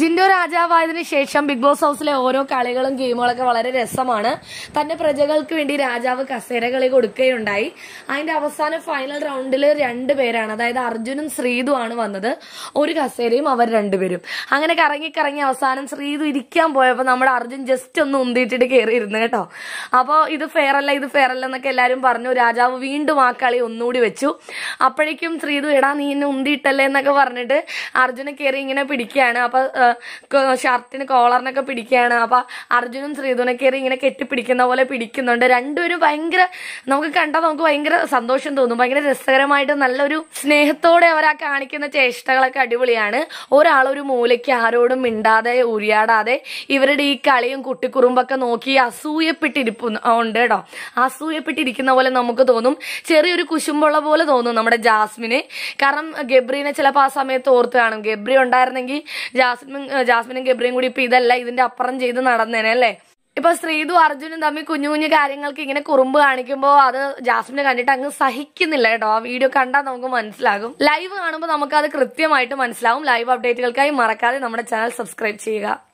ജിൻഡോ രാജാവായതിനു ശേഷം big boss ഹൗസിലെ ഓരോ കളികളും ഗെയിമുകളൊക്കെ വളരെ രസമാണ് തന്റെ പ്രജകൾക്ക് വേണ്ടി രാജാവ് കസേരകളി കൊടുക്കുകയുണ്ടായി അതിന്റെ അവസാന ഫൈനൽ റൗണ്ടിൽ രണ്ട് പേരാണ് അതായത് അർജുനും ശ്രീതുമാണ് വന്നത് ഒരു കസേരയും അവർ രണ്ടുപേരും അങ്ങനെ കറങ്ങി കറങ്ങി അവസാനം ശ്രീതു ഇരിക്കാൻ പോയപ്പോൾ നമ്മുടെ അർജുൻ ജസ്റ്റ് ഒന്ന് ഉന്തിയിട്ടിട്ട് കയറിയിരുന്നു കേട്ടോ അപ്പോൾ ഇത് ഫെയർ അല്ല ഇത് ഫെയർ അല്ല എന്നൊക്കെ എല്ലാവരും പറഞ്ഞു രാജാവ് വീണ്ടും ആ കളി ഒന്നുകൂടി വെച്ചു അപ്പോഴേക്കും ശ്രീതു എടാ നീ എന്നെ ഉന്തിയിട്ടല്ലേ എന്നൊക്കെ പറഞ്ഞിട്ട് അർജുനെ കയറി ഇങ്ങനെ പിടിക്കുകയാണ് അപ്പോൾ ഷർട്ടിന് കോളറിനൊക്കെ പിടിക്കുകയാണ് അപ്പോൾ അർജുനും കയറി ഇങ്ങനെ കെട്ടിപ്പിടിക്കുന്ന പോലെ പിടിക്കുന്നുണ്ട് രണ്ടുപേരും ഭയങ്കര നമുക്ക് കണ്ടാൽ നമുക്ക് ഭയങ്കര സന്തോഷം തോന്നും ഭയങ്കര രസകരമായിട്ട് നല്ലൊരു സ്നേഹത്തോടെ അവരാ കാണിക്കുന്ന ചേഷ്ടകളൊക്കെ അടിപൊളിയാണ് ഒരാളൊരു മൂലയ്ക്ക് ആരോടും മിണ്ടാതെ ഉരിയാടാതെ ഇവരുടെ ഈ കളിയും കുട്ടിക്കുറുമ്പൊക്കെ നോക്കി അസൂയപ്പെട്ടിരിപ്പു ഉണ്ട് കേട്ടോ അസൂയപ്പെട്ടിരിക്കുന്ന പോലെ നമുക്ക് തോന്നും ചെറിയൊരു കുശുമ്പുള്ള പോലെ തോന്നും നമ്മുടെ ജാസ്മിന് കാരണം ഗബ്രീനെ ചിലപ്പോൾ ആ സമയത്ത് ഓർത്ത് കാണും ഗബ്രി ഉണ്ടായിരുന്നെങ്കിൽ ജാസ്മിൻ ജാസ്മിൻ ജാസ്മിനും ഗബ്രിയും കൂടി ഇപ്പൊ ഇതല്ല ഇതിന്റെ അപ്പുറം ചെയ്ത് നടന്നേനെ അല്ലേ ഇപ്പൊ ശ്രീതു അർജുനും തമ്മിൽ കുഞ്ഞു കുഞ്ഞു കാര്യങ്ങൾക്ക് ഇങ്ങനെ കുറുമ്പ് കാണിക്കുമ്പോൾ അത് ജാസ്മിനെ കണ്ടിട്ട് അങ്ങ് സഹിക്കുന്നില്ല കേട്ടോ ആ വീഡിയോ കണ്ടാൽ നമുക്ക് മനസ്സിലാകും ലൈവ് കാണുമ്പോൾ നമുക്ക് അത് കൃത്യമായിട്ട് മനസ്സിലാവും ലൈവ് അപ്ഡേറ്റുകൾക്കായി മറക്കാതെ നമ്മുടെ ചാനൽ സബ്സ്ക്രൈബ് ചെയ്യുക